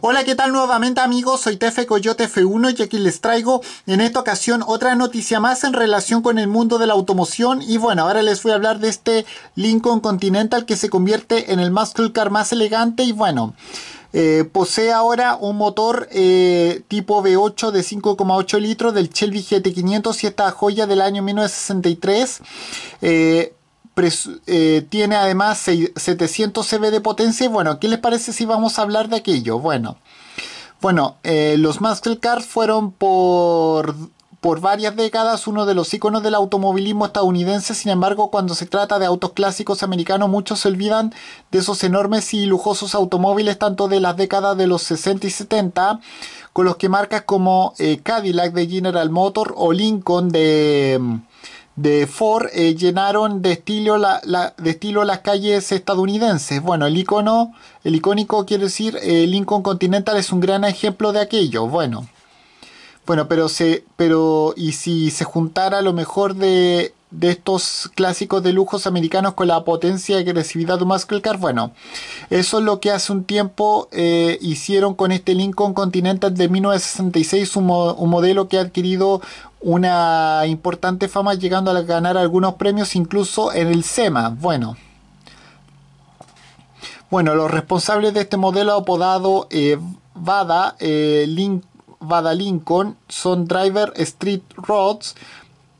Hola, ¿qué tal nuevamente amigos? Soy Tefe Coyote F1 y aquí les traigo en esta ocasión otra noticia más en relación con el mundo de la automoción y bueno, ahora les voy a hablar de este Lincoln Continental que se convierte en el muscle car más elegante y bueno... Eh, posee ahora un motor eh, tipo V8 de 5,8 litros del Shelby GT500 y esta joya del año 1963. Eh, tiene además 700 CV de potencia. bueno, ¿qué les parece si vamos a hablar de aquello? Bueno, bueno eh, los los cars fueron por, por varias décadas uno de los iconos del automovilismo estadounidense. Sin embargo, cuando se trata de autos clásicos americanos, muchos se olvidan de esos enormes y lujosos automóviles, tanto de las décadas de los 60 y 70, con los que marcas como eh, Cadillac de General Motors o Lincoln de de Ford eh, llenaron de estilo, la, de estilo las calles estadounidenses. Bueno, el icono, el icónico quiere decir, el eh, Lincoln Continental es un gran ejemplo de aquello. Bueno, bueno, pero se, pero y si se juntara lo mejor de de estos clásicos de lujos americanos con la potencia y agresividad de más muscle car bueno, Eso es lo que hace un tiempo eh, hicieron con este Lincoln Continental de 1966, un, modelo que ha adquirido una importante fama llegando a ganar algunos premios incluso en el SEMA. Bueno. Bueno, los responsables de este modelo apodado eh, VADA, eh, VADA Lincoln son Driver Street Roads,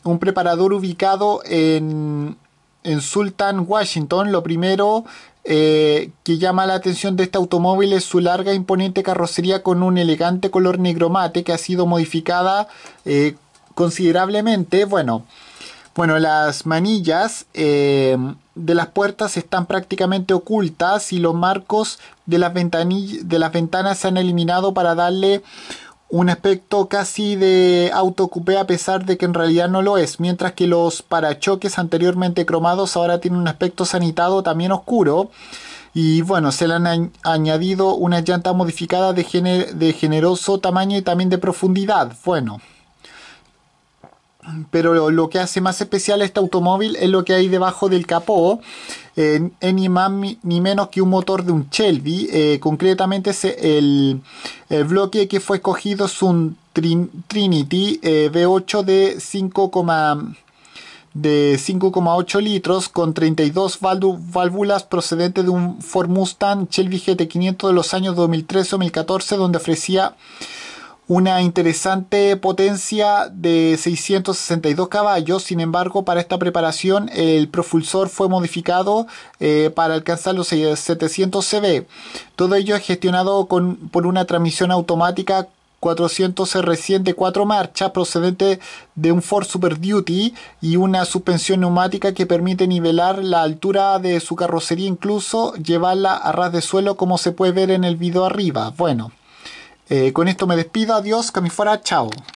un preparador ubicado en, en Sultan, Washington. Lo primero eh, que llama la atención de este automóvil es su larga e imponente carrocería con un elegante color negro mate que ha sido modificada eh, considerablemente. Bueno, bueno, las manillas eh, de las puertas están prácticamente ocultas y los marcos de las, de las ventanas se han eliminado para darle un aspecto casi de auto a pesar de que en realidad no lo es, mientras que los parachoques anteriormente cromados ahora tienen un aspecto sanitado también oscuro y bueno, se le han añadido una llanta modificada de, de generoso tamaño y también de profundidad. Bueno, pero lo que hace más especial este automóvil es lo que hay debajo del capó, eh, Es ni, más, ni menos que un motor de un Shelby, eh, concretamente el, bloque que fue escogido es un Trinity V8 eh, de 5, de 5,8 litros con 32 válvulas procedentes de un Ford Mustang Shelby GT500 de los años 2013-2014 donde ofrecía una interesante potencia de 662 caballos, sin embargo para esta preparación el propulsor fue modificado eh, para alcanzar los 700 CV. Todo ello es gestionado por una transmisión automática 400 R100 de 4 marchas procedente de un Ford Super Duty y una suspensión neumática que permite nivelar la altura de su carrocería incluso llevarla a ras de suelo como se puede ver en el video arriba. Bueno. Eh, con esto me despido, adiós, fuera, chao.